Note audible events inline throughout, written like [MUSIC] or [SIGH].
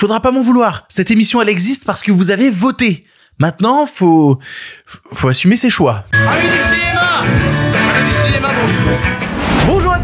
faudra pas m'en vouloir. Cette émission, elle existe parce que vous avez voté. Maintenant, faut, faut assumer ses choix. Allez du cinéma Allez du cinéma,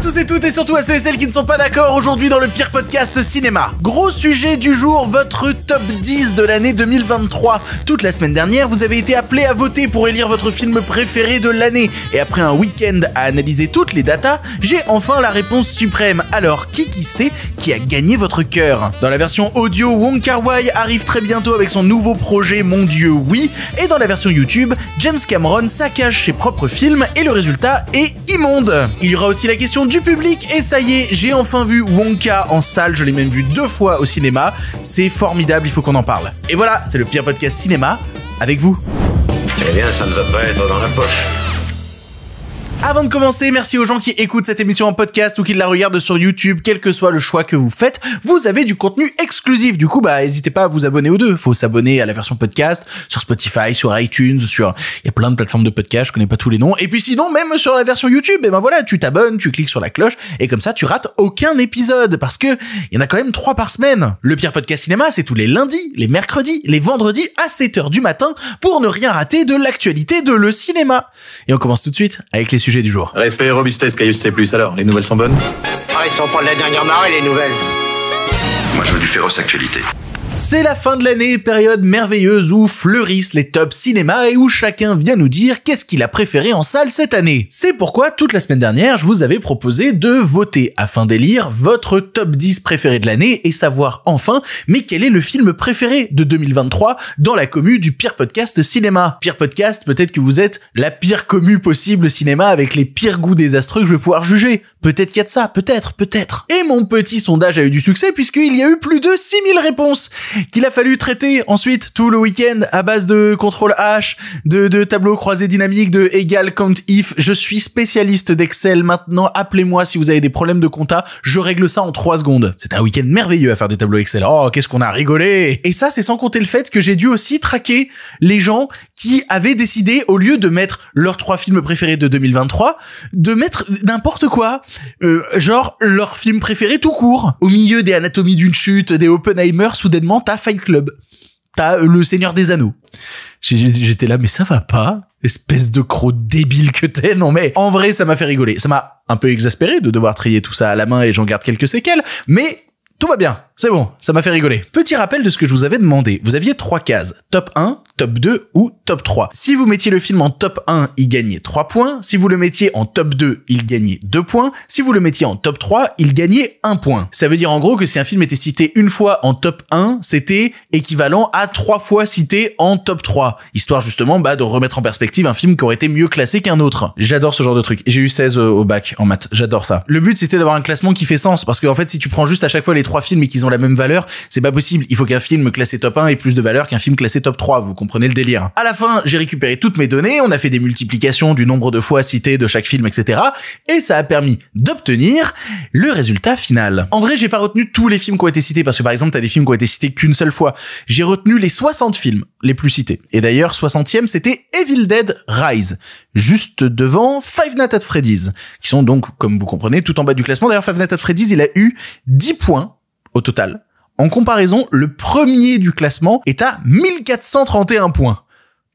tous et toutes et surtout à ceux et celles qui ne sont pas d'accord aujourd'hui dans le pire podcast cinéma. Gros sujet du jour, votre top 10 de l'année 2023. Toute la semaine dernière, vous avez été appelé à voter pour élire votre film préféré de l'année. Et après un week-end à analyser toutes les datas, j'ai enfin la réponse suprême. Alors, qui qui sait qui a gagné votre cœur Dans la version audio, Wong Kar Wai arrive très bientôt avec son nouveau projet Mon Dieu Oui. Et dans la version YouTube, James Cameron saccage ses propres films et le résultat est immonde. Il y aura aussi la question du public et ça y est, j'ai enfin vu Wonka en salle, je l'ai même vu deux fois au cinéma, c'est formidable, il faut qu'on en parle. Et voilà, c'est le pire podcast cinéma avec vous. Eh bien, ça ne va pas être dans la poche. Avant de commencer, merci aux gens qui écoutent cette émission en podcast ou qui la regardent sur YouTube, quel que soit le choix que vous faites, vous avez du contenu exclusif. Du coup, bah, n'hésitez pas à vous abonner aux deux. Faut s'abonner à la version podcast sur Spotify, sur iTunes, sur, il y a plein de plateformes de podcast, je connais pas tous les noms. Et puis sinon, même sur la version YouTube, et ben voilà, tu t'abonnes, tu cliques sur la cloche, et comme ça, tu rates aucun épisode, parce que il y en a quand même trois par semaine. Le pire podcast cinéma, c'est tous les lundis, les mercredis, les vendredis à 7h du matin pour ne rien rater de l'actualité de le cinéma. Et on commence tout de suite avec les du jour. Respect et robustesse, Caillou C+. Alors, les nouvelles sont bonnes Ah, ils sont pas de la dernière marée, les nouvelles. Moi, je veux du féroce actualité. C'est la fin de l'année, période merveilleuse où fleurissent les tops cinéma et où chacun vient nous dire qu'est-ce qu'il a préféré en salle cette année. C'est pourquoi toute la semaine dernière, je vous avais proposé de voter afin d'élire votre top 10 préféré de l'année et savoir enfin, mais quel est le film préféré de 2023 dans la commu du pire podcast cinéma. Pire podcast, peut-être que vous êtes la pire commu possible cinéma avec les pires goûts désastreux que je vais pouvoir juger. Peut-être qu'il y a de ça, peut-être, peut-être. Et mon petit sondage a eu du succès puisqu'il y a eu plus de 6000 réponses qu'il a fallu traiter ensuite tout le week-end à base de contrôle H, de, de tableaux croisés dynamiques, de égal count if. Je suis spécialiste d'Excel maintenant. Appelez-moi si vous avez des problèmes de compta. Je règle ça en trois secondes. C'est un week-end merveilleux à faire des tableaux Excel. Oh, qu'est-ce qu'on a rigolé! Et ça, c'est sans compter le fait que j'ai dû aussi traquer les gens qui avaient décidé, au lieu de mettre leurs trois films préférés de 2023, de mettre n'importe quoi. Euh, genre, leur film préféré tout court. Au milieu des Anatomies d'une chute, des Oppenheimer, soudainement, t'as Fight Club. T'as euh, Le Seigneur des Anneaux. J'étais là, mais ça va pas espèce de croc débile que t'es. Non mais en vrai, ça m'a fait rigoler. Ça m'a un peu exaspéré de devoir trier tout ça à la main et j'en garde quelques séquelles. Mais tout va bien, c'est bon, ça m'a fait rigoler. Petit rappel de ce que je vous avais demandé. Vous aviez trois cases, top 1, top 2 ou top 3. Si vous mettiez le film en top 1, il gagnait 3 points. Si vous le mettiez en top 2, il gagnait 2 points. Si vous le mettiez en top 3, il gagnait 1 point. Ça veut dire en gros que si un film était cité une fois en top 1, c'était équivalent à 3 fois cité en top 3. Histoire justement bah, de remettre en perspective un film qui aurait été mieux classé qu'un autre. J'adore ce genre de truc. J'ai eu 16 euh, au bac en maths, j'adore ça. Le but c'était d'avoir un classement qui fait sens parce qu'en fait si tu prends juste à chaque fois les trois films et qu'ils ont la même valeur, c'est pas possible. Il faut qu'un film classé top 1 ait plus de valeur qu'un film classé top 3. Vous comprenez le délire. À la fin, j'ai récupéré toutes mes données, on a fait des multiplications du nombre de fois cité de chaque film, etc. Et ça a permis d'obtenir le résultat final. En vrai, j'ai pas retenu tous les films qui ont été cités parce que par exemple, t'as des films qui ont été cités qu'une seule fois. J'ai retenu les 60 films les plus cités. Et d'ailleurs, 60e, c'était Evil Dead Rise, juste devant Five Nights at Freddy's, qui sont donc, comme vous comprenez, tout en bas du classement. D'ailleurs, Five Nights at Freddy's, il a eu 10 points au total. En comparaison, le premier du classement est à 1431 points.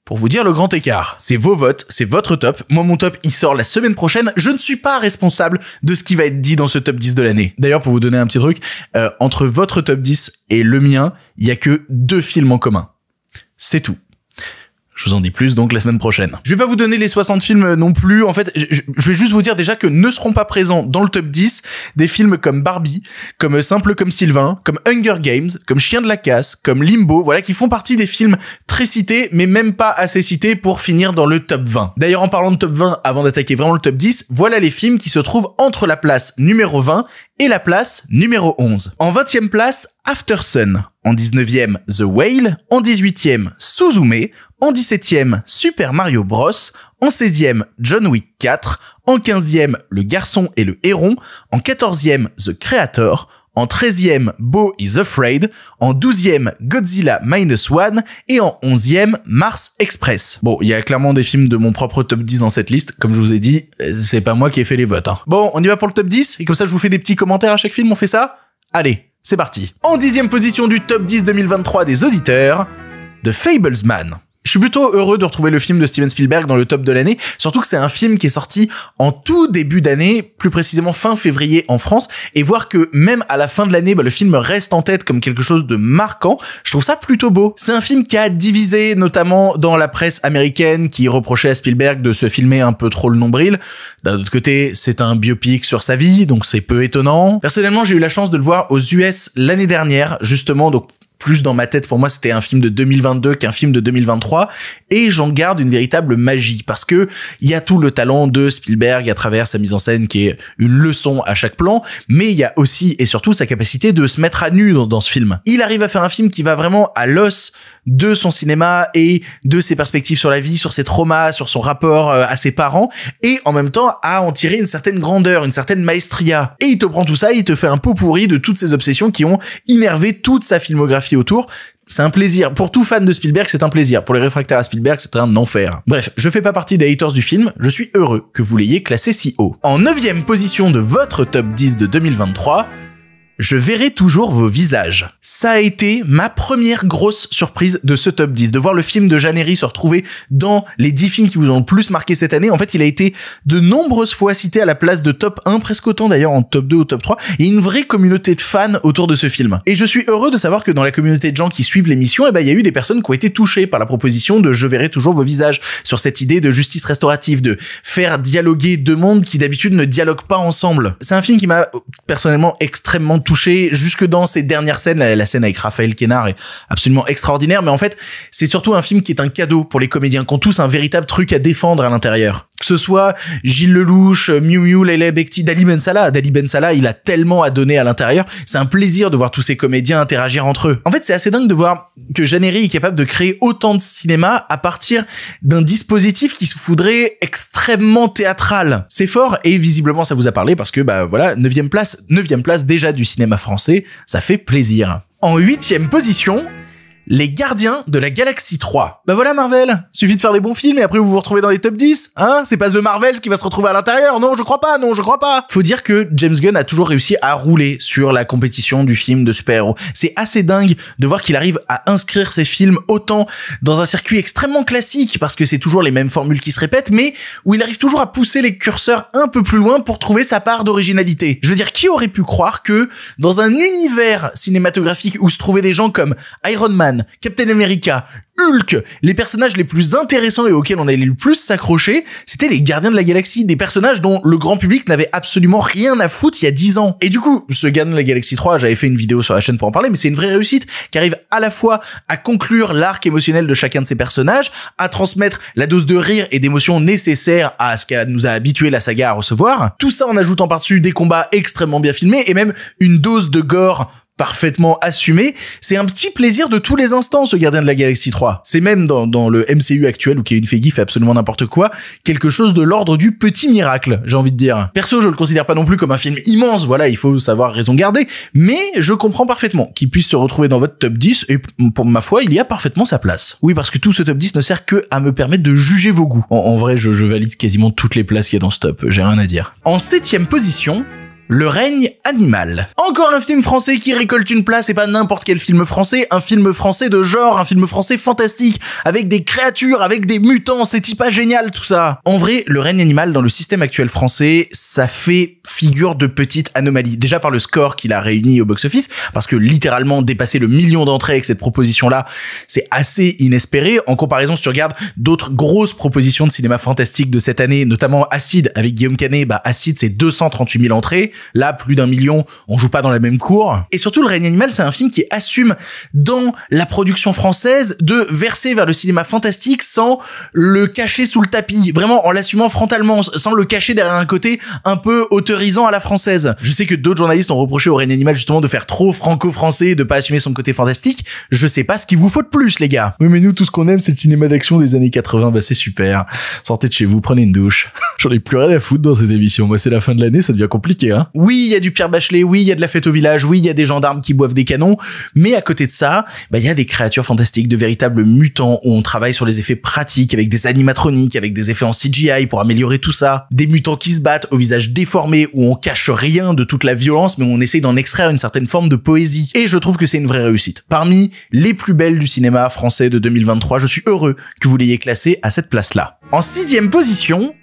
Pour vous dire le grand écart, c'est vos votes, c'est votre top. Moi, mon top, il sort la semaine prochaine. Je ne suis pas responsable de ce qui va être dit dans ce top 10 de l'année. D'ailleurs, pour vous donner un petit truc, euh, entre votre top 10 et le mien, il y a que deux films en commun. C'est tout. Je vous en dis plus donc la semaine prochaine. Je vais pas vous donner les 60 films non plus. En fait, je, vais juste vous dire déjà que ne seront pas présents dans le top 10 des films comme Barbie, comme Simple comme Sylvain, comme Hunger Games, comme Chien de la casse, comme Limbo, voilà qui font partie des films très cités mais même pas assez cités pour finir dans le top 20. D'ailleurs en parlant de top 20 avant d'attaquer vraiment le top 10, voilà les films qui se trouvent entre la place numéro 20 et la place numéro 11. En 20e place, After Sun. En 19e, The Whale. En 18e, Suzume en 17e Super Mario Bros, en 16e John Wick 4, en 15e Le Garçon et le Héron, en 14e The Creator, en 13e Bo is Afraid, en 12e Godzilla Minus One et en 11e Mars Express. Bon, il y a clairement des films de mon propre top 10 dans cette liste, comme je vous ai dit, c'est pas moi qui ai fait les votes. Hein. Bon, on y va pour le top 10 et comme ça je vous fais des petits commentaires à chaque film, on fait ça Allez, c'est parti. En dixième position du top 10 2023 des auditeurs, The Fablesman je suis plutôt heureux de retrouver le film de Steven Spielberg dans le top de l'année, surtout que c'est un film qui est sorti en tout début d'année, plus précisément fin février en France, et voir que même à la fin de l'année, bah, le film reste en tête comme quelque chose de marquant, je trouve ça plutôt beau. C'est un film qui a divisé notamment dans la presse américaine qui reprochait à Spielberg de se filmer un peu trop le nombril. D'un autre côté, c'est un biopic sur sa vie, donc c'est peu étonnant. Personnellement, j'ai eu la chance de le voir aux US l'année dernière, justement, donc plus dans ma tête, pour moi, c'était un film de 2022 qu'un film de 2023. Et j'en garde une véritable magie parce que il y a tout le talent de Spielberg à travers sa mise en scène qui est une leçon à chaque plan, mais il y a aussi et surtout sa capacité de se mettre à nu dans, dans ce film. Il arrive à faire un film qui va vraiment à l'os de son cinéma et de ses perspectives sur la vie, sur ses traumas, sur son rapport euh, à ses parents, et en même temps à en tirer une certaine grandeur, une certaine maestria. Et il te prend tout ça, il te fait un pot pourri de toutes ces obsessions qui ont innervé toute sa filmographie autour. C'est un plaisir. Pour tout fan de Spielberg, c'est un plaisir. Pour les réfractaires à Spielberg, c'est un enfer. Bref, je fais pas partie des haters du film. Je suis heureux que vous l'ayez classé si haut. En neuvième position de votre top 10 de 2023, je verrai toujours vos visages. Ça a été ma première grosse surprise de ce top 10, de voir le film de Janerry se retrouver dans les 10 films qui vous ont le plus marqué cette année. En fait, il a été de nombreuses fois cité à la place de top 1, presque autant d'ailleurs en top 2 ou top 3. et une vraie communauté de fans autour de ce film. Et je suis heureux de savoir que dans la communauté de gens qui suivent l'émission, eh ben, il y a eu des personnes qui ont été touchées par la proposition de Je verrai toujours vos visages sur cette idée de justice restaurative, de faire dialoguer deux mondes qui d'habitude ne dialoguent pas ensemble. C'est un film qui m'a personnellement extrêmement touché touché jusque dans ces dernières scènes. La, scène avec Raphaël Kénard est absolument extraordinaire, mais en fait, c'est surtout un film qui est un cadeau pour les comédiens, qui ont tous un véritable truc à défendre à l'intérieur que ce soit Gilles Lelouch, euh, Miu Miu, Lele Bekti, Dali Ben Dali Ben il a tellement à donner à l'intérieur. C'est un plaisir de voir tous ces comédiens interagir entre eux. En fait, c'est assez dingue de voir que Janeri est capable de créer autant de cinéma à partir d'un dispositif qui se foudrait extrêmement théâtral. C'est fort et visiblement ça vous a parlé parce que, bah voilà, 9 place, 9 place déjà du cinéma français, ça fait plaisir. En huitième position, les Gardiens de la Galaxie 3. Bah voilà Marvel, suffit de faire des bons films et après vous vous retrouvez dans les top 10, hein C'est pas The Marvel qui va se retrouver à l'intérieur, non je crois pas, non je crois pas Faut dire que James Gunn a toujours réussi à rouler sur la compétition du film de super-héros. C'est assez dingue de voir qu'il arrive à inscrire ses films autant dans un circuit extrêmement classique, parce que c'est toujours les mêmes formules qui se répètent, mais où il arrive toujours à pousser les curseurs un peu plus loin pour trouver sa part d'originalité. Je veux dire, qui aurait pu croire que dans un univers cinématographique où se trouvaient des gens comme Iron Man, Captain America, Hulk, les personnages les plus intéressants et auxquels on allait le plus s'accrocher, c'était les gardiens de la galaxie, des personnages dont le grand public n'avait absolument rien à foutre il y a 10 ans. Et du coup, ce Gardien de la galaxie 3, j'avais fait une vidéo sur la chaîne pour en parler, mais c'est une vraie réussite qui arrive à la fois à conclure l'arc émotionnel de chacun de ces personnages, à transmettre la dose de rire et d'émotion nécessaire à ce qu'a nous a habitué la saga à recevoir, tout ça en ajoutant par-dessus des combats extrêmement bien filmés et même une dose de gore parfaitement assumé. C'est un petit plaisir de tous les instants, ce Gardien de la Galaxie 3. C'est même dans, le MCU actuel où fée qui fait absolument n'importe quoi, quelque chose de l'ordre du petit miracle, j'ai envie de dire. Perso, je le considère pas non plus comme un film immense, voilà, il faut savoir raison garder, mais je comprends parfaitement qu'il puisse se retrouver dans votre top 10 et pour ma foi, il y a parfaitement sa place. Oui, parce que tout ce top 10 ne sert que à me permettre de juger vos goûts. En, vrai, je, valide quasiment toutes les places qu'il y dans ce top, j'ai rien à dire. En septième position, le règne animal. Encore un film français qui récolte une place et pas n'importe quel film français, un film français de genre, un film français fantastique, avec des créatures, avec des mutants, c'est pas génial tout ça. En vrai, le règne animal dans le système actuel français, ça fait figure de petite anomalie. Déjà par le score qu'il a réuni au box-office, parce que littéralement dépasser le million d'entrées avec cette proposition-là, c'est assez inespéré. En comparaison, si tu regardes d'autres grosses propositions de cinéma fantastique de cette année, notamment Acide avec Guillaume Canet, bah Acide c'est 238 000 entrées. Là, plus d'un million, on joue pas dans la même cour. Et surtout, Le règne animal, c'est un film qui assume dans la production française de verser vers le cinéma fantastique sans le cacher sous le tapis. Vraiment, en l'assumant frontalement, sans le cacher derrière un côté un peu autorisant à la française. Je sais que d'autres journalistes ont reproché au règne animal justement de faire trop franco-français et de pas assumer son côté fantastique. Je sais pas ce qu'il vous faut de plus, les gars. Oui, mais nous, tout ce qu'on aime, c'est le cinéma d'action des années 80. Bah, c'est super. Sortez de chez vous, prenez une douche. [LAUGHS] J'en ai plus rien à foutre dans cette émission. Moi, c'est la fin de l'année, ça devient compliqué, hein. Oui, il y a du Pierre Bachelet, oui, il y a de la fête au village, oui, il y a des gendarmes qui boivent des canons, mais à côté de ça, bah, il y a des créatures fantastiques, de véritables mutants où on travaille sur les effets pratiques avec des animatroniques, avec des effets en CGI pour améliorer tout ça, des mutants qui se battent au visage déformé où on cache rien de toute la violence, mais on essaye d'en extraire une certaine forme de poésie. Et je trouve que c'est une vraie réussite. Parmi les plus belles du cinéma français de 2023, je suis heureux que vous l'ayez classé à cette place-là. En sixième position,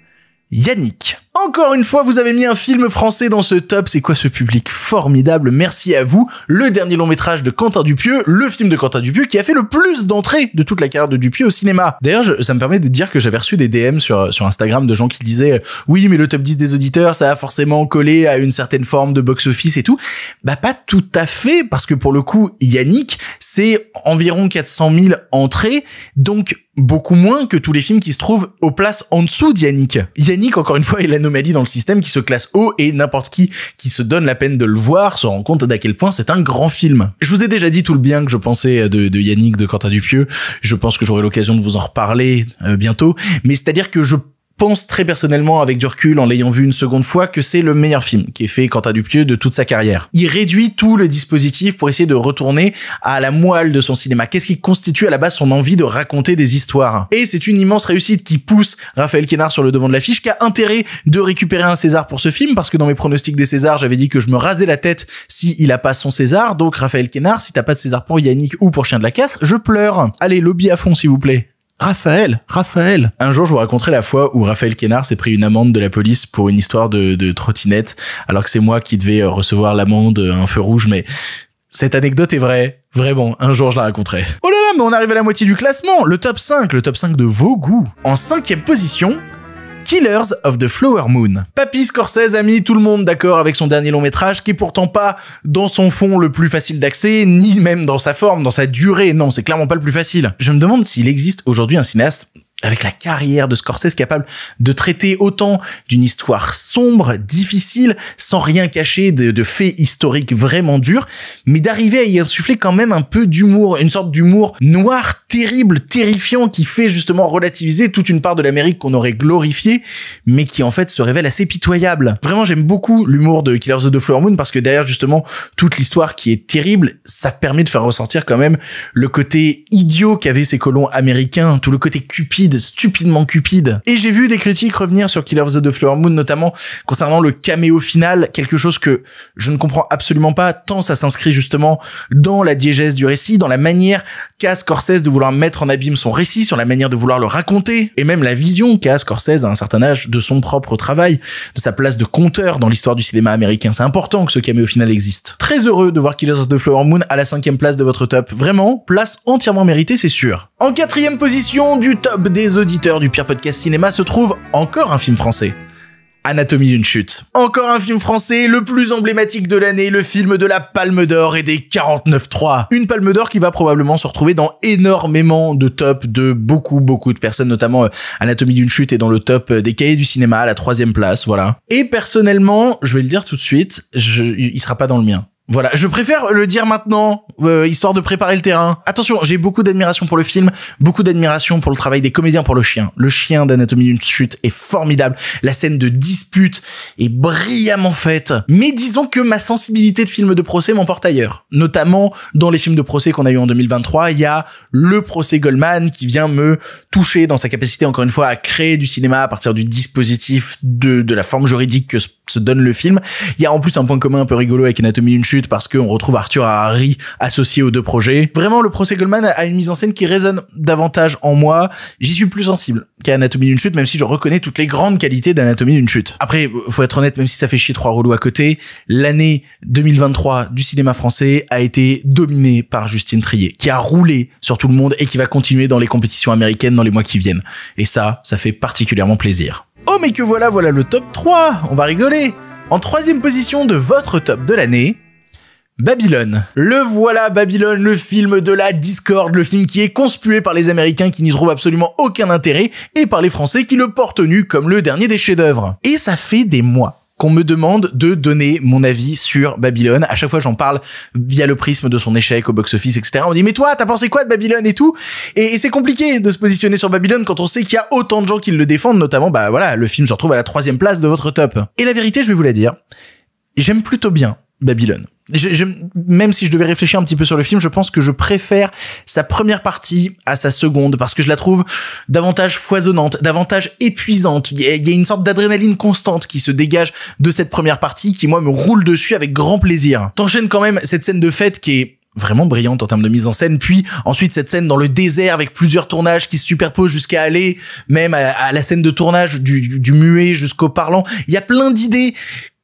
Yannick. Encore une fois, vous avez mis un film français dans ce top. C'est quoi ce public formidable Merci à vous. Le dernier long métrage de Quentin Dupieux, le film de Quentin Dupieux qui a fait le plus d'entrées de toute la carrière de Dupieux au cinéma. D'ailleurs, ça me permet de dire que j'avais reçu des DM sur, sur Instagram de gens qui disaient euh, oui, mais le top 10 des auditeurs, ça a forcément collé à une certaine forme de box-office et tout. Bah, pas tout à fait, parce que pour le coup, Yannick, c'est environ 400 000 entrées. Donc, beaucoup moins que tous les films qui se trouvent aux places en dessous d'Yannick. Yannick, encore une fois, il a dit dans le système qui se classe haut et n'importe qui qui se donne la peine de le voir se rend compte d'à quel point c'est un grand film. Je vous ai déjà dit tout le bien que je pensais de, de Yannick, de Quentin Dupieux. Je pense que j'aurai l'occasion de vous en reparler euh, bientôt. Mais c'est-à-dire que je pense très personnellement, avec du recul, en l'ayant vu une seconde fois, que c'est le meilleur film qui est fait quant à Dupieux de toute sa carrière. Il réduit tout le dispositif pour essayer de retourner à la moelle de son cinéma. Qu'est-ce qui constitue à la base son envie de raconter des histoires Et c'est une immense réussite qui pousse Raphaël Kénard sur le devant de l'affiche, qui a intérêt de récupérer un César pour ce film, parce que dans mes pronostics des Césars, j'avais dit que je me rasais la tête s'il il a pas son César. Donc Raphaël Kénard, si t'as pas de César pour Yannick ou pour Chien de la Casse, je pleure. Allez, lobby à fond s'il vous plaît. Raphaël, Raphaël. Un jour, je vous raconterai la fois où Raphaël Kénard s'est pris une amende de la police pour une histoire de, trottinette, alors que c'est moi qui devais euh, recevoir l'amende euh, un feu rouge, mais cette anecdote est vraie. Vraiment, un jour je la raconterai. Oh là là, mais on arrive à la moitié du classement, le top 5, le top 5 de vos goûts. En cinquième position, Killers of the Flower Moon. Papy Scorsese a mis tout le monde d'accord avec son dernier long métrage, qui est pourtant pas dans son fond le plus facile d'accès, ni même dans sa forme, dans sa durée. Non, c'est clairement pas le plus facile. Je me demande s'il existe aujourd'hui un cinéaste avec la carrière de Scorsese capable de traiter autant d'une histoire sombre, difficile, sans rien cacher de, faits historiques vraiment durs, mais d'arriver à y insuffler quand même un peu d'humour, une sorte d'humour noir, terrible, terrifiant, qui fait justement relativiser toute une part de l'Amérique qu'on aurait glorifiée, mais qui en fait se révèle assez pitoyable. Vraiment, j'aime beaucoup l'humour de Killers of the Flower Moon parce que derrière justement toute l'histoire qui est terrible, ça permet de faire ressortir quand même le côté idiot qu'avaient ces colons américains, tout le côté cupide stupidement cupide. Et j'ai vu des critiques revenir sur Killer of the Flower Moon, notamment concernant le caméo final, quelque chose que je ne comprends absolument pas, tant ça s'inscrit justement dans la diégèse du récit, dans la manière qu'a Scorsese de vouloir mettre en abîme son récit, sur la manière de vouloir le raconter, et même la vision qu'a Scorsese à un certain âge de son propre travail, de sa place de conteur dans l'histoire du cinéma américain. C'est important que ce caméo final existe. Très heureux de voir Killers of the Flower Moon à la cinquième place de votre top. Vraiment, place entièrement méritée, c'est sûr. En quatrième position du top des des auditeurs du pire podcast cinéma se trouve encore un film français. Anatomie d'une chute. Encore un film français, le plus emblématique de l'année, le film de la Palme d'Or et des 49.3. Une Palme d'Or qui va probablement se retrouver dans énormément de tops de beaucoup, beaucoup de personnes, notamment euh, Anatomie d'une chute est dans le top euh, des cahiers du cinéma à la troisième place, voilà. Et personnellement, je vais le dire tout de suite, je, il sera pas dans le mien. Voilà, je préfère le dire maintenant, euh, histoire de préparer le terrain. Attention, j'ai beaucoup d'admiration pour le film, beaucoup d'admiration pour le travail des comédiens, pour le chien. Le chien d'Anatomie d'une chute est formidable. La scène de dispute est brillamment faite. Mais disons que ma sensibilité de film de procès m'emporte ailleurs. Notamment dans les films de procès qu'on a eu en 2023, il y a le procès Goldman qui vient me toucher dans sa capacité, encore une fois, à créer du cinéma à partir du dispositif de, de la forme juridique que se donne le film. Il y a en plus un point commun un peu rigolo avec Anatomie d'une chute parce qu'on retrouve Arthur Harry associé aux deux projets. Vraiment, le procès Goldman a une mise en scène qui résonne davantage en moi. J'y suis plus sensible qu'à Anatomie d'une chute, même si je reconnais toutes les grandes qualités d'Anatomie d'une chute. Après, euh, faut être honnête, même si ça fait chier trois rouleaux à côté, l'année 2023 du cinéma français a été dominée par Justine Trier, qui a roulé sur tout le monde et qui va continuer dans les compétitions américaines dans les mois qui viennent. Et ça, ça fait particulièrement plaisir. Oh mais que voilà, voilà le top 3, on va rigoler En troisième position de votre top de l'année, Babylone. Le voilà Babylone, le film de la discorde, le film qui est conspué par les Américains qui n'y trouvent absolument aucun intérêt et par les Français qui le portent nu comme le dernier des chefs-d'œuvre. Et ça fait des mois qu'on me demande de donner mon avis sur Babylone. À chaque fois, j'en parle via le prisme de son échec au box-office, etc. On dit, mais toi, t'as pensé quoi de Babylone et tout Et, c'est compliqué de se positionner sur Babylone quand on sait qu'il y a autant de gens qui le défendent, notamment, bah voilà, le film se retrouve à la troisième place de votre top. Et la vérité, je vais vous la dire, j'aime plutôt bien Babylone même si je devais réfléchir un petit peu sur le film, je pense que je préfère sa première partie à sa seconde parce que je la trouve davantage foisonnante, davantage épuisante. Il y, a, une sorte d'adrénaline constante qui se dégage de cette première partie qui, moi, me roule dessus avec grand plaisir. T'enchaînes quand même cette scène de fête qui est vraiment brillante en termes de mise en scène. Puis ensuite cette scène dans le désert avec plusieurs tournages qui se superposent jusqu'à aller même à, la scène de tournage du muet jusqu'au parlant. Il y a plein d'idées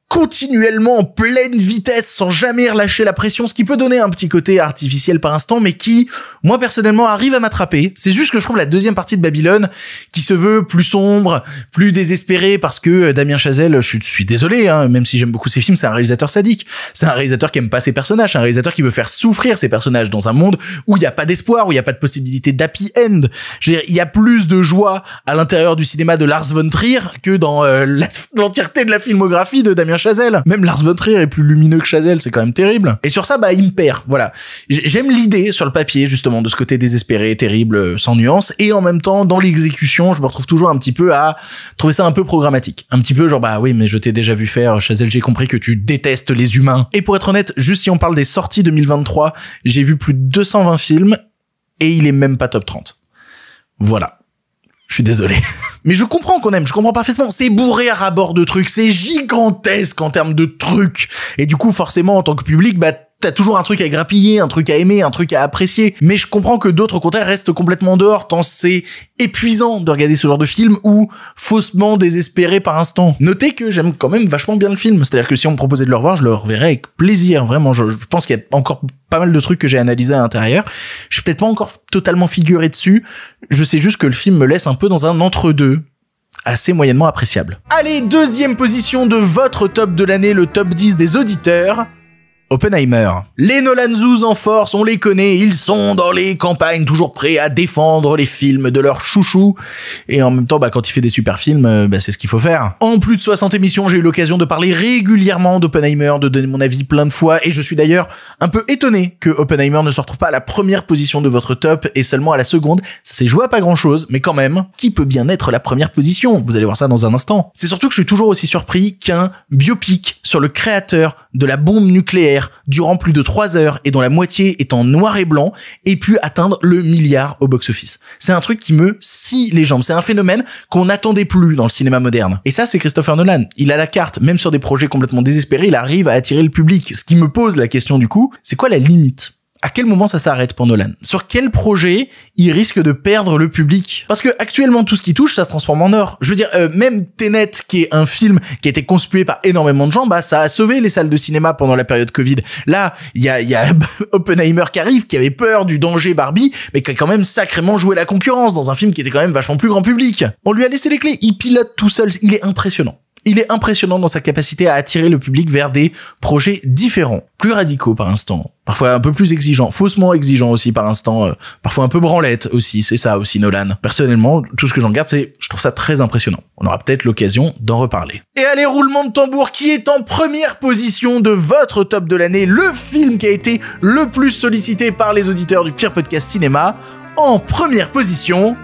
continuellement en pleine vitesse sans jamais relâcher la pression, ce qui peut donner un petit côté artificiel par instant, mais qui, moi personnellement, arrive à m'attraper. C'est juste que je trouve la deuxième partie de Babylone qui se veut plus sombre, plus désespérée, parce que euh, Damien Chazelle, je suis, désolé, hein, même si j'aime beaucoup ses films, c'est un réalisateur sadique, c'est un réalisateur qui aime pas ses personnages, c'est un réalisateur qui veut faire souffrir ses personnages dans un monde où il n'y a pas d'espoir, où il n'y a pas de possibilité d'happy end. Je veux dire, il y a plus de joie à l'intérieur du cinéma de Lars von Trier que dans euh, [LAUGHS] l'entièreté de la filmographie de Damien Chazelle. Même Lars von Trier est plus lumineux que Chazelle, c'est quand même terrible. Et sur ça, bah, il me perd. Voilà. J'aime l'idée sur le papier, justement, de ce côté désespéré, terrible, euh, sans nuance. Et en même temps, dans l'exécution, je me retrouve toujours un petit peu à trouver ça un peu programmatique. Un petit peu genre, bah oui, mais je t'ai déjà vu faire, Chazelle, j'ai compris que tu détestes les humains. Et pour être honnête, juste si on parle des sorties 2023, j'ai vu plus de 220 films et il est même pas top 30. Voilà suis désolé. [LAUGHS] Mais je comprends qu'on aime, je comprends parfaitement. C'est bourré à rabord bord de trucs, c'est gigantesque en termes de trucs. Et du coup, forcément, en tant que public, bah, t'as toujours un truc à grappiller, un truc à aimer, un truc à apprécier. Mais je comprends que d'autres, au contraire, restent complètement dehors, tant c'est épuisant de regarder ce genre de film ou faussement désespéré par instant. Notez que j'aime quand même vachement bien le film. C'est-à-dire que si on me proposait de le revoir, je le reverrais avec plaisir. Vraiment, je, pense qu'il y a encore pas mal de trucs que j'ai analysés à l'intérieur. Je suis peut-être pas encore totalement figuré dessus. Je sais juste que le film me laisse un peu dans un entre-deux assez moyennement appréciable. Allez, deuxième position de votre top de l'année, le top 10 des auditeurs. Oppenheimer. Les Nolanzous en force, on les connaît, ils sont dans les campagnes, toujours prêts à défendre les films de leur chouchou. Et en même temps, bah, quand il fait des super films, euh, bah, c'est ce qu'il faut faire. En plus de 60 émissions, j'ai eu l'occasion de parler régulièrement d'Oppenheimer, de donner mon avis plein de fois, et je suis d'ailleurs un peu étonné que Oppenheimer ne se retrouve pas à la première position de votre top et seulement à la seconde. Ça s'est joué à pas grand chose, mais quand même, qui peut bien être la première position? Vous allez voir ça dans un instant. C'est surtout que je suis toujours aussi surpris qu'un biopic sur le créateur de la bombe nucléaire durant plus de 3 heures et dont la moitié est en noir et blanc et pu atteindre le milliard au box-office. C'est un truc qui me scie les jambes. C'est un phénomène qu'on n'attendait plus dans le cinéma moderne. Et ça, c'est Christopher Nolan. Il a la carte, même sur des projets complètement désespérés, il arrive à attirer le public. Ce qui me pose la question du coup, c'est quoi la limite à quel moment ça s'arrête pour Nolan Sur quel projet il risque de perdre le public Parce que actuellement tout ce qui touche, ça se transforme en or. Je veux dire, euh, même Tenet, qui est un film qui a été conspué par énormément de gens, bah ça a sauvé les salles de cinéma pendant la période Covid. Là, il y a, y a [LAUGHS] Oppenheimer qui arrive, qui avait peur du danger Barbie, mais qui a quand même sacrément joué la concurrence dans un film qui était quand même vachement plus grand public. On lui a laissé les clés, il pilote tout seul, il est impressionnant il est impressionnant dans sa capacité à attirer le public vers des projets différents, plus radicaux par instant, parfois un peu plus exigeants, faussement exigeants aussi par instant, euh, parfois un peu branlette aussi, c'est ça aussi Nolan. Personnellement, tout ce que j'en garde, c'est je trouve ça très impressionnant. On aura peut-être l'occasion d'en reparler. Et allez, roulement de tambour, qui est en première position de votre top de l'année, le film qui a été le plus sollicité par les auditeurs du pire podcast cinéma, en première position,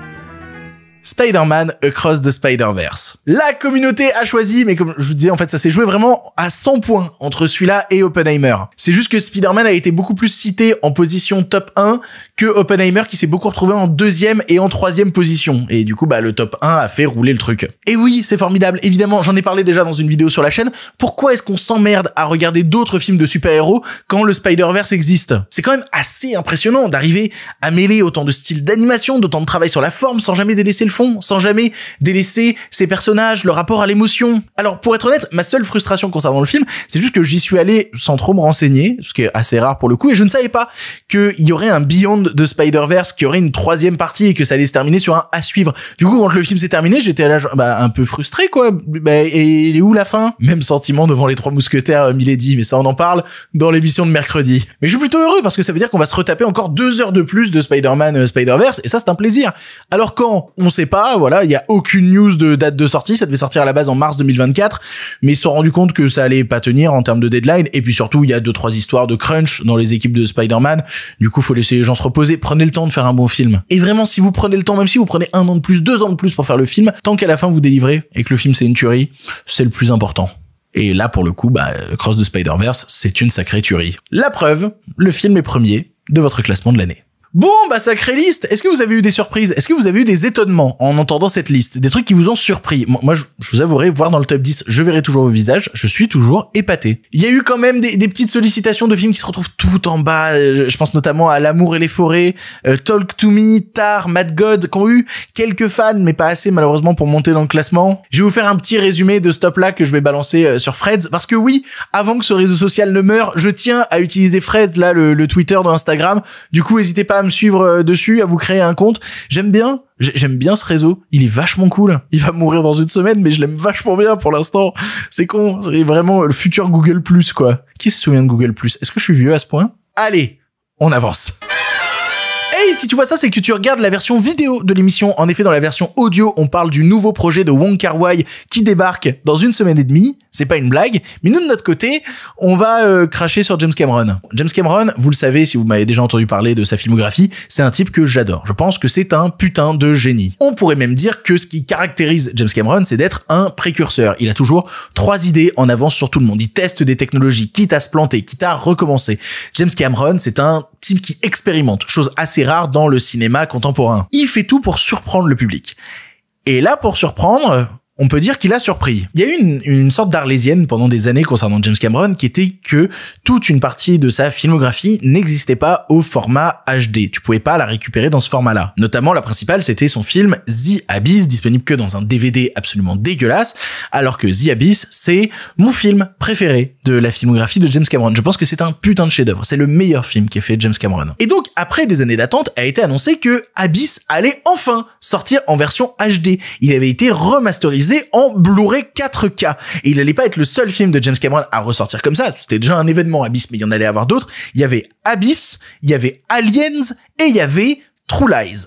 Spider-Man Across the Spider-Verse. La communauté a choisi, mais comme je vous disais, en fait, ça s'est joué vraiment à 100 points entre celui-là et Oppenheimer. C'est juste que Spider-Man a été beaucoup plus cité en position top 1 que Oppenheimer qui s'est beaucoup retrouvé en deuxième et en troisième position. Et du coup, bah, le top 1 a fait rouler le truc. Et oui, c'est formidable. Évidemment, j'en ai parlé déjà dans une vidéo sur la chaîne. Pourquoi est-ce qu'on s'emmerde à regarder d'autres films de super-héros quand le Spider-Verse existe? C'est quand même assez impressionnant d'arriver à mêler autant de styles d'animation, d'autant de travail sur la forme sans jamais délaisser le font, sans jamais délaisser ses personnages, leur rapport à l'émotion. Alors, pour être honnête, ma seule frustration concernant le film, c'est juste que j'y suis allé sans trop me renseigner, ce qui est assez rare pour le coup, et je ne savais pas qu'il y aurait un Beyond de Spider-Verse, qui aurait une troisième partie et que ça allait se terminer sur un à suivre. Du coup, quand le film s'est terminé, j'étais là, bah, un peu frustré, quoi. Bah, et il est où la fin? Même sentiment devant les trois mousquetaires, euh, Milady, mais ça, on en parle dans l'émission de mercredi. Mais je suis plutôt heureux parce que ça veut dire qu'on va se retaper encore deux heures de plus de Spider-Man, euh, Spider-Verse, et ça, c'est un plaisir. Alors quand on s'est pas, voilà, il y a aucune news de date de sortie, ça devait sortir à la base en mars 2024, mais ils se sont rendus compte que ça allait pas tenir en termes de deadline, et puis surtout, il y a deux, trois histoires de crunch dans les équipes de Spider-Man, du coup, faut laisser les gens se reposer, prenez le temps de faire un bon film. Et vraiment, si vous prenez le temps, même si vous prenez un an de plus, deux ans de plus pour faire le film, tant qu'à la fin vous délivrez et que le film c'est une tuerie, c'est le plus important. Et là, pour le coup, bah, Cross de Spider-Verse, c'est une sacrée tuerie. La preuve, le film est premier de votre classement de l'année. Bon, bah sacrée liste. Est-ce que vous avez eu des surprises Est-ce que vous avez eu des étonnements en entendant cette liste Des trucs qui vous ont surpris Moi, je, vous avouerai, voir dans le top 10, je verrai toujours vos visages, je suis toujours épaté. Il y a eu quand même des, petites sollicitations de films qui se retrouvent tout en bas. Euh, je pense notamment à L'amour et les forêts, euh, Talk to Me, Tar, Mad God, qui ont eu quelques fans, mais pas assez malheureusement pour monter dans le classement. Je vais vous faire un petit résumé de ce top-là que je vais balancer euh, sur Freds, parce que oui, avant que ce réseau social ne meure, je tiens à utiliser Freds, là, le, Twitter de Instagram. Du coup, n'hésitez pas à me suivre euh, dessus, à vous créer un compte. J'aime bien. J'aime bien ce réseau. Il est vachement cool. Il va mourir dans une semaine, mais je l'aime vachement bien pour l'instant. C'est con. C'est vraiment le futur Google Plus, quoi. Qui se souvient de Google Plus? Est-ce que je suis vieux à ce point? Allez, on avance. Hey, si tu vois ça, c'est que tu regardes la version vidéo de l'émission. En effet, dans la version audio, on parle du nouveau projet de Wong Kar Wai qui débarque dans une semaine et demie c'est pas une blague. Mais nous, de notre côté, on va euh, cracher sur James Cameron. James Cameron, vous le savez si vous m'avez déjà entendu parler de sa filmographie, c'est un type que j'adore. Je pense que c'est un putain de génie. On pourrait même dire que ce qui caractérise James Cameron, c'est d'être un précurseur. Il a toujours trois idées en avance sur tout le monde. Il teste des technologies, quitte à se planter, quitte à recommencer. James Cameron, c'est un type qui expérimente, chose assez rare dans le cinéma contemporain. Il fait tout pour surprendre le public. Et là, pour surprendre, on peut dire qu'il a surpris. Il y a eu une, sorte d'arlésienne pendant des années concernant James Cameron qui était que toute une partie de sa filmographie n'existait pas au format HD. Tu pouvais pas la récupérer dans ce format-là. Notamment, la principale, c'était son film The Abyss, disponible que dans un DVD absolument dégueulasse, alors que The Abyss, c'est mon film préféré de la filmographie de James Cameron. Je pense que c'est un putain de chef-d'œuvre. C'est le meilleur film qu'ait fait James Cameron. Et donc, après des années d'attente, a été annoncé que Abyss allait enfin sortir en version HD. Il avait été remasterisé en Blu-ray 4K. Et il n'allait pas être le seul film de James Cameron à ressortir comme ça. C'était déjà un événement Abyss, mais il y en allait avoir d'autres. Il y avait Abyss, il y avait Aliens et il y avait True Lies.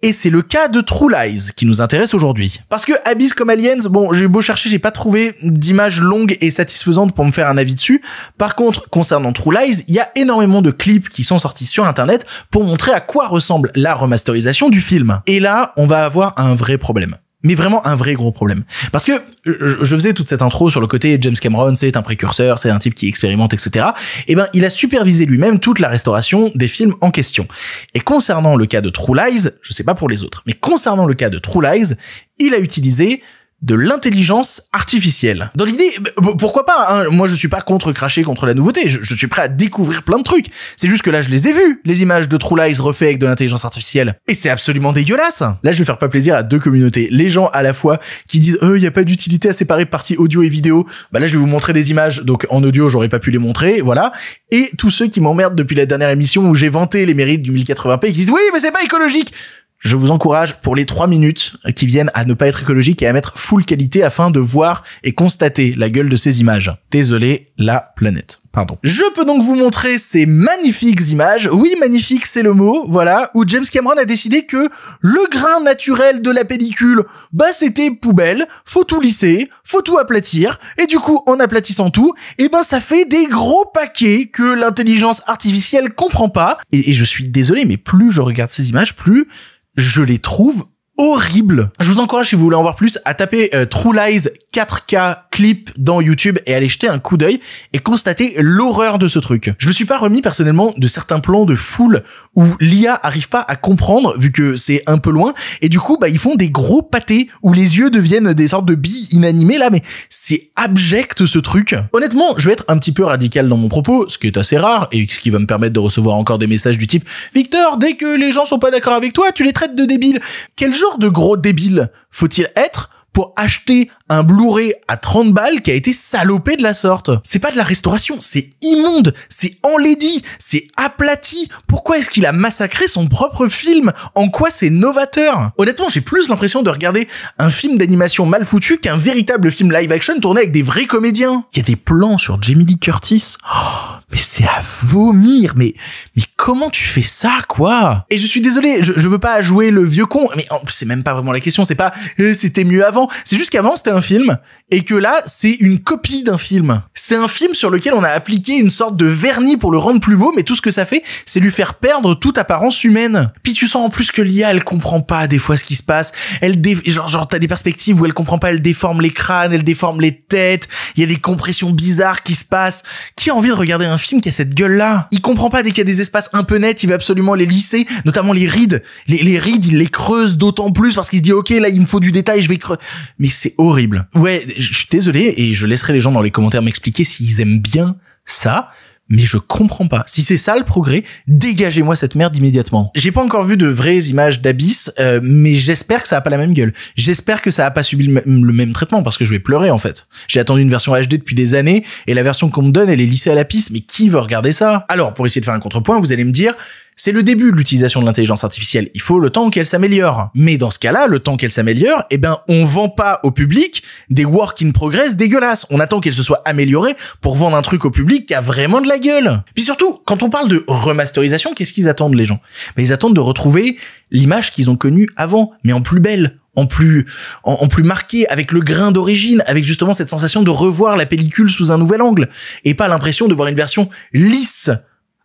Et c'est le cas de True Lies qui nous intéresse aujourd'hui. Parce que Abyss comme Aliens, bon, j'ai beau chercher, j'ai pas trouvé d'image longue et satisfaisante pour me faire un avis dessus. Par contre, concernant True Lies, il y a énormément de clips qui sont sortis sur internet pour montrer à quoi ressemble la remasterisation du film. Et là, on va avoir un vrai problème mais vraiment un vrai gros problème. Parce que euh, je faisais toute cette intro sur le côté James Cameron, c'est un précurseur, c'est un type qui expérimente, etc. Et eh ben, il a supervisé lui-même toute la restauration des films en question. Et concernant le cas de True Lies, je sais pas pour les autres, mais concernant le cas de True Lies, il a utilisé de l'intelligence artificielle. Dans l'idée, pourquoi pas hein, Moi, je suis pas contre cracher contre la nouveauté. Je, suis prêt à découvrir plein de trucs. C'est juste que là, je les ai vus, les images de True Lies refait avec de l'intelligence artificielle, et c'est absolument dégueulasse. Là, je vais faire pas plaisir à deux communautés. Les gens à la fois qui disent, euh, il y a pas d'utilité à séparer partie audio et vidéo. Bah là, je vais vous montrer des images. Donc en audio, j'aurais pas pu les montrer, voilà. Et tous ceux qui m'emmerdent depuis la dernière émission où j'ai vanté les mérites du 1080p, et qui disent, oui, mais c'est pas écologique. Je vous encourage pour les trois minutes qui viennent à ne pas être écologique et à mettre full qualité afin de voir et constater la gueule de ces images. Désolé, la planète. Pardon. Je peux donc vous montrer ces magnifiques images. Oui, magnifique, c'est le mot. Voilà. Où James Cameron a décidé que le grain naturel de la pellicule, bah, c'était poubelle. Faut tout lisser. Faut tout aplatir. Et du coup, en aplatissant tout, et eh ben, ça fait des gros paquets que l'intelligence artificielle comprend pas. Et, et je suis désolé, mais plus je regarde ces images, plus je les trouve horrible. Je vous encourage, si vous voulez en voir plus, à taper euh, True Lies 4K clip dans YouTube et aller jeter un coup d'œil et constater l'horreur de ce truc. Je me suis pas remis personnellement de certains plans de foule où l'IA arrive pas à comprendre vu que c'est un peu loin et du coup bah ils font des gros pâtés où les yeux deviennent des sortes de billes inanimées là mais c'est abject ce truc. Honnêtement, je vais être un petit peu radical dans mon propos, ce qui est assez rare et ce qui va me permettre de recevoir encore des messages du type Victor, dès que les gens sont pas d'accord avec toi, tu les traites de débiles. Quel genre de gros débile faut-il être pour acheter un Blu-ray à 30 balles qui a été salopé de la sorte. C'est pas de la restauration, c'est immonde, c'est enlaidi, c'est aplati. Pourquoi est-ce qu'il a massacré son propre film En quoi c'est novateur Honnêtement, j'ai plus l'impression de regarder un film d'animation mal foutu qu'un véritable film live action tourné avec des vrais comédiens. Il y a des plans sur Jamie Lee Curtis. Oh, mais c'est à vomir, mais, mais comment tu fais ça, quoi Et je suis désolé, je, je, veux pas jouer le vieux con, mais c'est même pas vraiment la question, c'est pas eh, c'était mieux avant, c'est juste qu'avant c'était un film, et que là c'est une copie d'un film. C'est un film sur lequel on a appliqué une sorte de vernis pour le rendre plus beau, mais tout ce que ça fait, c'est lui faire perdre toute apparence humaine. Puis tu sens en plus que l'IA, elle comprend pas des fois ce qui se passe. Elle genre, genre t'as des perspectives où elle comprend pas, elle déforme les crânes, elle déforme les têtes. Il y a des compressions bizarres qui se passent. Qui a envie de regarder un film qui a cette gueule-là Il comprend pas dès qu'il y a des espaces un peu nets, il veut absolument les lisser, notamment les rides. Les, les rides, il les creuse d'autant plus parce qu'il se dit ok là il me faut du détail, je vais creuser. Mais c'est horrible. Ouais, je suis désolé et je laisserai les gens dans les commentaires m'expliquer s'ils aiment bien ça, mais je comprends pas. Si c'est ça le progrès, dégagez-moi cette merde immédiatement. J'ai pas encore vu de vraies images d'Abyss, euh, mais j'espère que ça a pas la même gueule. J'espère que ça a pas subi le, même traitement parce que je vais pleurer en fait. J'ai attendu une version HD depuis des années et la version qu'on me donne, elle est lissée à la piste, mais qui veut regarder ça Alors, pour essayer de faire un contrepoint, vous allez me dire c'est le début de l'utilisation de l'intelligence artificielle. Il faut le temps qu'elle s'améliore. Mais dans ce cas-là, le temps qu'elle s'améliore, eh ben, on vend pas au public des work in progress dégueulasses. On attend qu'elle se soit améliorée pour vendre un truc au public qui a vraiment de la gueule. Puis surtout, quand on parle de remasterisation, qu'est-ce qu'ils attendent les gens? Ben, ils attendent de retrouver l'image qu'ils ont connue avant, mais en plus belle, en plus, en, plus marquée, avec le grain d'origine, avec justement cette sensation de revoir la pellicule sous un nouvel angle, et pas l'impression de voir une version lisse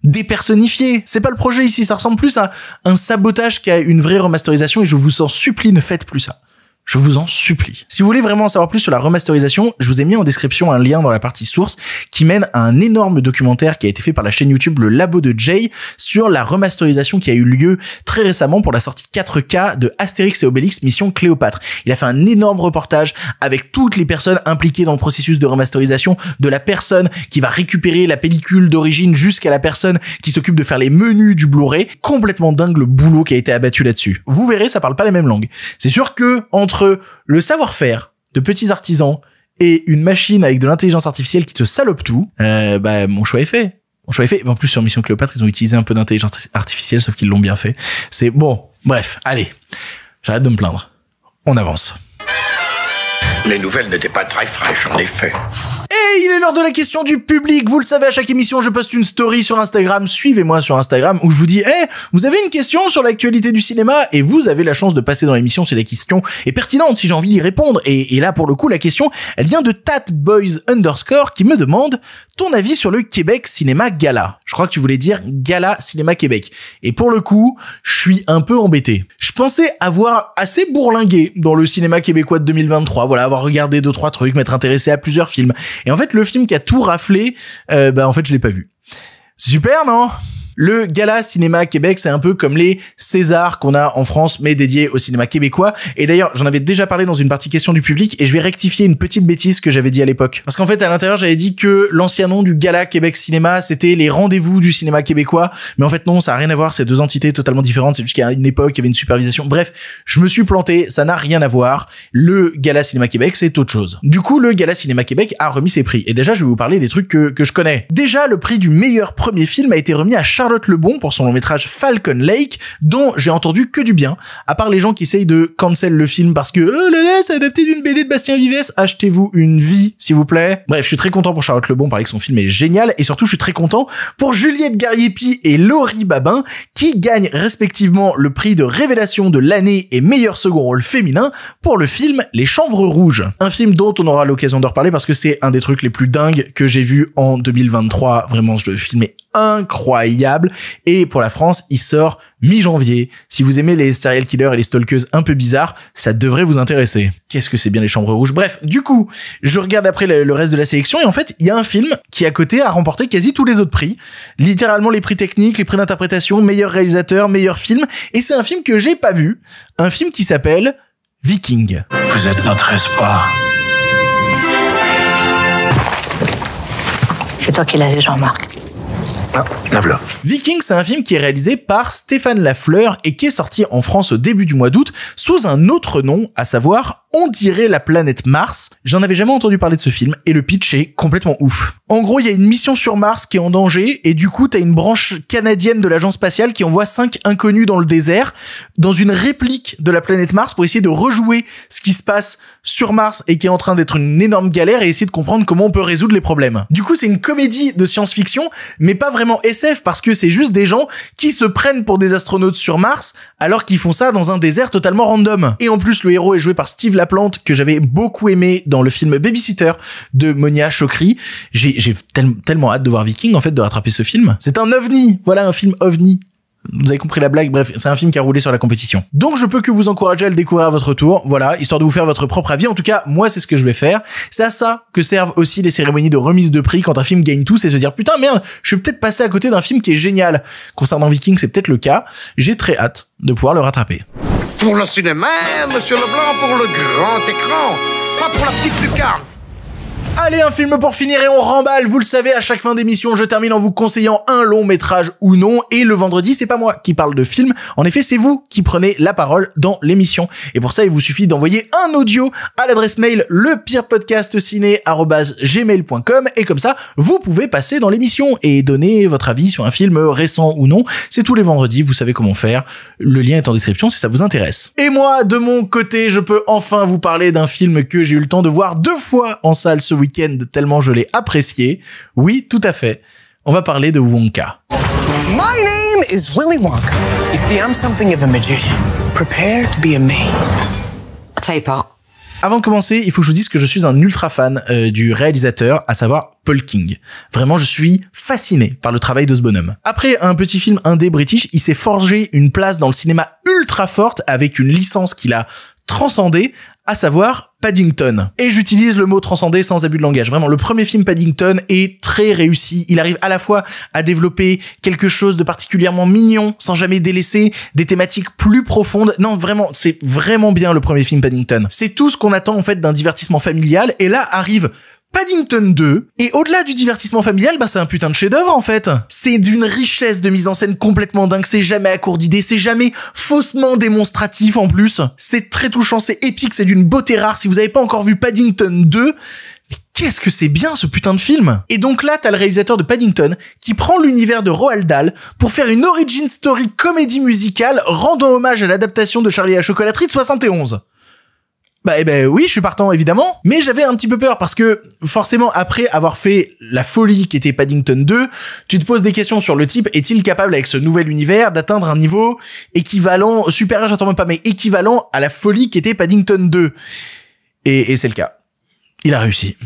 dépersonnifié. C'est pas le projet ici, ça ressemble plus à un sabotage qu'à une vraie remasterisation et je vous en supplie, ne faites plus ça. Je vous en supplie. Si vous voulez vraiment en savoir plus sur la remasterisation, je vous ai mis en description un lien dans la partie source qui mène à un énorme documentaire qui a été fait par la chaîne YouTube Le Labo de Jay sur la remasterisation qui a eu lieu très récemment pour la sortie 4K de Astérix et Obélix Mission Cléopâtre. Il a fait un énorme reportage avec toutes les personnes impliquées dans le processus de remasterisation, de la personne qui va récupérer la pellicule d'origine jusqu'à la personne qui s'occupe de faire les menus du Blu-ray. Complètement dingue le boulot qui a été abattu là-dessus. Vous verrez, ça parle pas la même langue. C'est sûr que entre entre le savoir-faire de petits artisans et une machine avec de l'intelligence artificielle qui te salope tout, euh, bah, mon choix est fait. Mon choix est fait. En plus, sur Mission Cléopâtre, ils ont utilisé un peu d'intelligence artificielle, sauf qu'ils l'ont bien fait. C'est bon. Bref, allez. J'arrête de me plaindre. On avance. Les nouvelles n'étaient pas très fraîches, en effet il est l'heure de la question du public. Vous le savez, à chaque émission, je poste une story sur Instagram. Suivez-moi sur Instagram où je vous dis, Eh, vous avez une question sur l'actualité du cinéma et vous avez la chance de passer dans l'émission si la question est pertinente, si j'ai envie d'y répondre. Et, et, là, pour le coup, la question, elle vient de Tatboys underscore qui me demande, ton avis sur le Québec Cinéma Gala. Je crois que tu voulais dire Gala Cinéma Québec. Et pour le coup, je suis un peu embêté. Je pensais avoir assez bourlingué dans le cinéma québécois de 2023, voilà, avoir regardé deux trois trucs, m'être intéressé à plusieurs films. Et en fait, le film qui a tout raflé, euh, bah en fait, je l'ai pas vu. Super, non le Gala Cinéma Québec, c'est un peu comme les Césars qu'on a en France, mais dédiés au cinéma québécois. Et d'ailleurs, j'en avais déjà parlé dans une partie question du public, et je vais rectifier une petite bêtise que j'avais dit à l'époque. Parce qu'en fait, à l'intérieur, j'avais dit que l'ancien nom du Gala Québec Cinéma, c'était les rendez-vous du cinéma québécois. Mais en fait, non, ça n'a rien à voir. C'est deux entités totalement différentes. C'est juste qu'à une époque, il y avait une supervision. Bref, je me suis planté. Ça n'a rien à voir. Le Gala Cinéma Québec, c'est autre chose. Du coup, le Gala Cinéma Québec a remis ses prix. Et déjà, je vais vous parler des trucs que, je connais. Déjà, le prix du meilleur premier film a été remis à Charlotte Lebon pour son long métrage Falcon Lake, dont j'ai entendu que du bien, à part les gens qui essayent de cancel le film parce que oh c'est adapté d'une BD de Bastien Vivès, achetez-vous une vie, s'il vous plaît. Bref, je suis très content pour Charlotte Lebon, pareil que son film est génial, et surtout je suis très content pour Juliette Gariepi et Laurie Babin, qui gagnent respectivement le prix de révélation de l'année et meilleur second rôle féminin pour le film Les Chambres Rouges. Un film dont on aura l'occasion de reparler parce que c'est un des trucs les plus dingues que j'ai vu en 2023. Vraiment, le film est incroyable et pour la France, il sort mi-janvier. Si vous aimez les serial killers et les stalkeuses un peu bizarres, ça devrait vous intéresser. Qu'est-ce que c'est bien les chambres rouges Bref, du coup, je regarde après le, reste de la sélection et en fait, il y a un film qui à côté a remporté quasi tous les autres prix. Littéralement les prix techniques, les prix d'interprétation, meilleur réalisateur, meilleur film. Et c'est un film que j'ai pas vu. Un film qui s'appelle Viking. Vous êtes notre espoir. C'est toi qui l'avais, Jean-Marc. Ah, Viking, c'est un film qui est réalisé par Stéphane Lafleur et qui est sorti en France au début du mois d'août sous un autre nom, à savoir On dirait la planète Mars. J'en avais jamais entendu parler de ce film et le pitch est complètement ouf. En gros, il y a une mission sur Mars qui est en danger et du coup, t'as une branche canadienne de l'agence spatiale qui envoie cinq inconnus dans le désert dans une réplique de la planète Mars pour essayer de rejouer ce qui se passe sur Mars et qui est en train d'être une énorme galère et essayer de comprendre comment on peut résoudre les problèmes. Du coup, c'est une comédie de science-fiction, mais pas vraiment vraiment SF parce que c'est juste des gens qui se prennent pour des astronautes sur Mars alors qu'ils font ça dans un désert totalement random. Et en plus, le héros est joué par Steve Laplante que j'avais beaucoup aimé dans le film Babysitter de Monia Chokri. J'ai tellement hâte de voir Viking en fait de rattraper ce film. C'est un ovni, voilà un film ovni vous avez compris la blague, bref, c'est un film qui a roulé sur la compétition. Donc je peux que vous encourager à le découvrir à votre tour, voilà, histoire de vous faire votre propre avis. En tout cas, moi c'est ce que je vais faire. C'est à ça que servent aussi les cérémonies de remise de prix quand un film gagne tous et se dire putain merde, je suis peut-être passé à côté d'un film qui est génial. Concernant Viking, c'est peut-être le cas. J'ai très hâte de pouvoir le rattraper. Pour le cinéma, monsieur Leblanc, pour le grand écran, pas pour la petite lucarne. Allez, un film pour finir et on remballe. Vous le savez, à chaque fin d'émission, je termine en vous conseillant un long métrage ou non. Et le vendredi, c'est pas moi qui parle de film. En effet, c'est vous qui prenez la parole dans l'émission. Et pour ça, il vous suffit d'envoyer un audio à l'adresse mail lepirepodcastciné.gmail.com et comme ça, vous pouvez passer dans l'émission et donner votre avis sur un film récent ou non. C'est tous les vendredis, vous savez comment faire. Le lien est en description si ça vous intéresse. Et moi, de mon côté, je peux enfin vous parler d'un film que j'ai eu le temps de voir deux fois en salle ce week tellement je l'ai apprécié. Oui, tout à fait. On va parler de Wonka. Avant de commencer, il faut que je vous dise que je suis un ultra fan euh, du réalisateur, à savoir Paul King. Vraiment, je suis fasciné par le travail de ce bonhomme. Après un petit film indé british, il s'est forgé une place dans le cinéma ultra forte avec une licence qu'il a transcendée, à savoir Paddington. Et j'utilise le mot transcendé sans abus de langage. Vraiment, le premier film Paddington est très réussi. Il arrive à la fois à développer quelque chose de particulièrement mignon, sans jamais délaisser des thématiques plus profondes. Non, vraiment, c'est vraiment bien le premier film Paddington. C'est tout ce qu'on attend en fait d'un divertissement familial. Et là arrive Paddington 2. Et au-delà du divertissement familial, bah c'est un putain de chef-d'œuvre en fait. C'est d'une richesse de mise en scène complètement dingue. C'est jamais à court d'idées, c'est jamais faussement démonstratif en plus. C'est très touchant, c'est épique, c'est d'une beauté rare. Si vous avez pas encore vu Paddington 2, Qu'est-ce que c'est bien ce putain de film Et donc là, t'as le réalisateur de Paddington qui prend l'univers de Roald Dahl pour faire une origin story comédie musicale rendant hommage à l'adaptation de Charlie à la chocolaterie de 71. Bah eh ben oui, je suis partant évidemment, mais j'avais un petit peu peur parce que forcément après avoir fait la folie qui était Paddington 2, tu te poses des questions sur le type est-il capable avec ce nouvel univers d'atteindre un niveau équivalent supérieur, j'entends même pas mais équivalent à la folie qui était Paddington 2. Et, et c'est le cas. Il a réussi.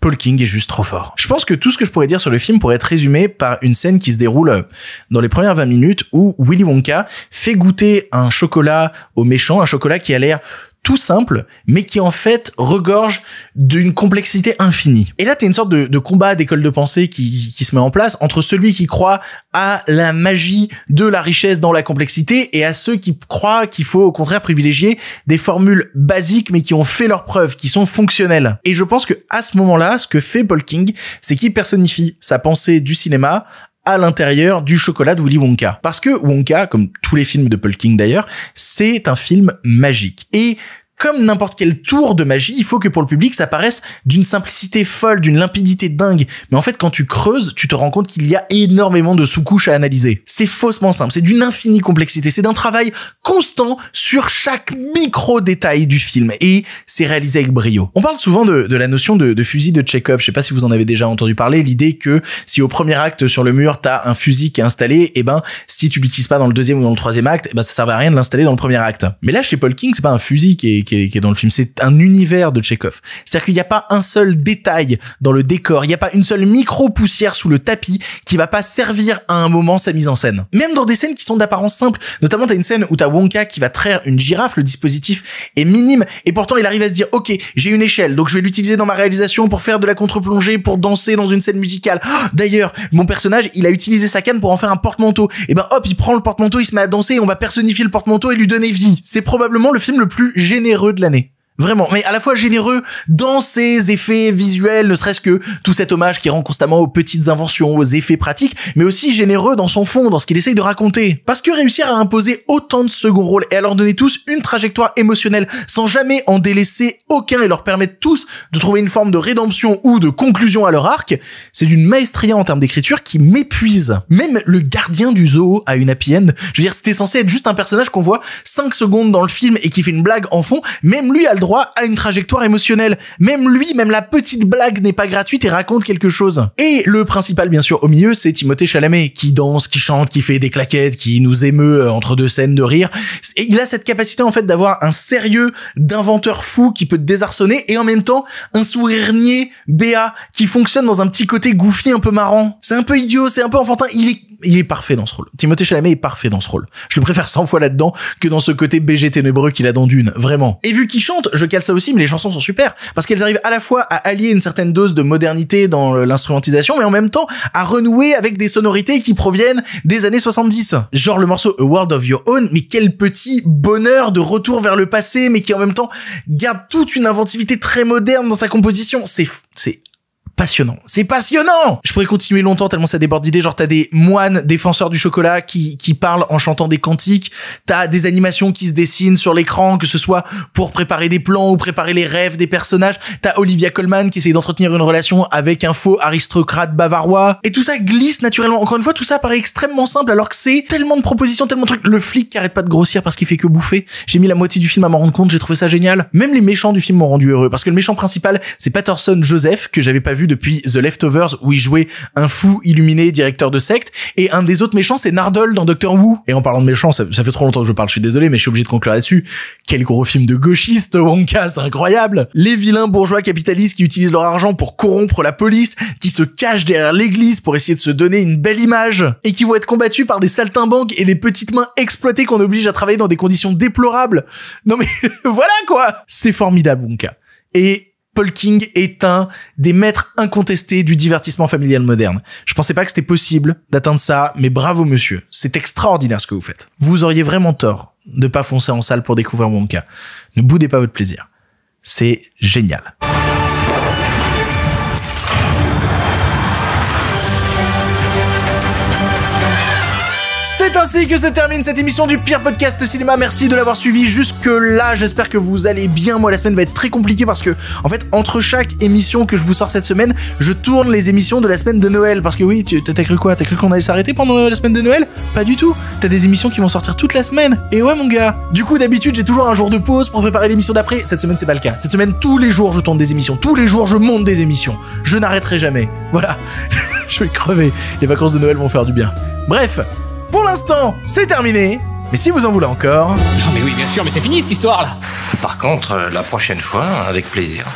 Paul King est juste trop fort. Je pense que tout ce que je pourrais dire sur le film pourrait être résumé par une scène qui se déroule dans les premières 20 minutes où Willy Wonka fait goûter un chocolat au méchant, un chocolat qui a l'air tout simple, mais qui en fait regorge d'une complexité infinie. Et là, t'as une sorte de, combat d'école de pensée qui, se met en place entre celui qui croit à la magie de la richesse dans la complexité et à ceux qui croient qu'il faut au contraire privilégier des formules basiques mais qui ont fait leurs preuves, qui sont fonctionnelles. Et je pense que à ce moment-là, ce que fait Paul King, c'est qu'il personnifie sa pensée du cinéma à l'intérieur du chocolat de Willy Wonka. Parce que Wonka, comme tous les films de Paul King d'ailleurs, c'est un film magique. Et comme n'importe quel tour de magie, il faut que pour le public, ça paraisse d'une simplicité folle, d'une limpidité dingue. Mais en fait, quand tu creuses, tu te rends compte qu'il y a énormément de sous-couches à analyser. C'est faussement simple, c'est d'une infinie complexité, c'est d'un travail constant sur chaque micro-détail du film, et c'est réalisé avec brio. On parle souvent de, la notion de, fusil de Chekhov, je sais pas si vous en avez déjà entendu parler, l'idée que si au premier acte sur le mur, t'as un fusil qui est installé, et eh ben, si tu l'utilises pas dans le deuxième ou dans le troisième acte, eh ben, ça servait à rien de l'installer dans le premier acte. Mais là, chez Paul King, c'est pas un fusil qui est, qui est, dans le film. C'est un univers de Tchekhov. C'est-à-dire qu'il n'y a pas un seul détail dans le décor, il n'y a pas une seule micro-poussière sous le tapis qui va pas servir à un moment sa mise en scène. Même dans des scènes qui sont d'apparence simple, notamment t'as une scène où t'as Wonka qui va traire une girafe, le dispositif est minime, et pourtant il arrive à se dire, ok, j'ai une échelle, donc je vais l'utiliser dans ma réalisation pour faire de la contre-plongée, pour danser dans une scène musicale. Ah, d'ailleurs, mon personnage, il a utilisé sa canne pour en faire un porte-manteau. Et ben hop, il prend le porte-manteau, il se met à danser, on va personnifier le porte-manteau et lui donner vie. C'est probablement le film le plus généreux Rue de l'année. Vraiment, mais à la fois généreux dans ses effets visuels, ne serait-ce que tout cet hommage qui rend constamment aux petites inventions, aux effets pratiques, mais aussi généreux dans son fond, dans ce qu'il essaye de raconter. Parce que réussir à imposer autant de second rôles et à leur donner tous une trajectoire émotionnelle sans jamais en délaisser aucun et leur permettre tous de trouver une forme de rédemption ou de conclusion à leur arc, c'est d'une maestria en termes d'écriture qui m'épuise. Même le gardien du zoo a une happy end. Je veux dire, c'était censé être juste un personnage qu'on voit 5 secondes dans le film et qui fait une blague en fond, même lui a droit à une trajectoire émotionnelle. Même lui, même la petite blague n'est pas gratuite et raconte quelque chose. Et le principal, bien sûr, au milieu, c'est Timothée Chalamet, qui danse, qui chante, qui fait des claquettes, qui nous émeut euh, entre deux scènes de rire. Et il a cette capacité, en fait, d'avoir un sérieux d'inventeur fou qui peut désarçonner et en même temps, un sourire BA qui fonctionne dans un petit côté goofy un peu marrant. C'est un peu idiot, c'est un peu enfantin. Il est, parfait dans ce rôle. Timothée Chalamet est parfait dans ce rôle. Je le préfère 100 fois là-dedans que dans ce côté BG ténébreux qu'il a dans Dune. Vraiment. Et vu qu'il chante, je cale ça aussi, mais les chansons sont super parce qu'elles arrivent à la fois à allier une certaine dose de modernité dans l'instrumentisation, mais en même temps à renouer avec des sonorités qui proviennent des années 70. Genre le morceau A World of Your Own, mais quel petit bonheur de retour vers le passé, mais qui en même temps garde toute une inventivité très moderne dans sa composition. C'est c'est passionnant. C'est passionnant Je pourrais continuer longtemps tellement ça déborde d'idées. Genre, t'as des moines défenseurs du chocolat qui, qui parlent en chantant des cantiques. T'as des animations qui se dessinent sur l'écran, que ce soit pour préparer des plans ou préparer les rêves des personnages. T'as Olivia Colman qui essaye d'entretenir une relation avec un faux aristocrate bavarois. Et tout ça glisse naturellement. Encore une fois, tout ça paraît extrêmement simple alors que c'est tellement de propositions, tellement de trucs. Le flic qui arrête pas de grossir parce qu'il fait que bouffer. J'ai mis la moitié du film à m'en rendre compte, j'ai trouvé ça génial. Même les méchants du film m'ont rendu heureux parce que le méchant principal, c'est Patterson Joseph que j'avais pas vu depuis The Leftovers où il jouait un fou illuminé, directeur de secte, et un des autres méchants c'est Nardole dans Doctor Who. Et en parlant de méchants, ça, fait trop longtemps que je parle, je suis désolé, mais je suis obligé de conclure là-dessus. Quel gros film de gauchiste, Wonka, c'est incroyable Les vilains bourgeois capitalistes qui utilisent leur argent pour corrompre la police, qui se cachent derrière l'église pour essayer de se donner une belle image, et qui vont être combattus par des saltimbanques et des petites mains exploitées qu'on oblige à travailler dans des conditions déplorables. Non mais [LAUGHS] voilà quoi C'est formidable, Wonka. Et Paul King est un des maîtres incontestés du divertissement familial moderne. Je pensais pas que c'était possible d'atteindre ça, mais bravo monsieur. C'est extraordinaire ce que vous faites. Vous auriez vraiment tort de pas foncer en salle pour découvrir Wonka. Ne boudez pas votre plaisir. C'est génial. C'est ainsi que se termine cette émission du pire podcast cinéma. Merci de l'avoir suivi jusque là. J'espère que vous allez bien. Moi, la semaine va être très compliquée parce que, en fait, entre chaque émission que je vous sors cette semaine, je tourne les émissions de la semaine de Noël. Parce que oui, t'as cru quoi T'as cru qu'on allait s'arrêter pendant euh, la semaine de Noël Pas du tout. T'as des émissions qui vont sortir toute la semaine. Et ouais, mon gars. Du coup, d'habitude, j'ai toujours un jour de pause pour préparer l'émission d'après. Cette semaine, c'est pas le cas. Cette semaine, tous les jours, je tourne des émissions. Tous les jours, je monte des émissions. Je n'arrêterai jamais. Voilà. [LAUGHS] je vais crever. Les vacances de Noël vont faire du bien. Bref, pour l'instant, c'est terminé. Mais si vous en voulez encore... Non mais oui, bien sûr, mais c'est fini cette histoire là Par contre, euh, la prochaine fois, avec plaisir.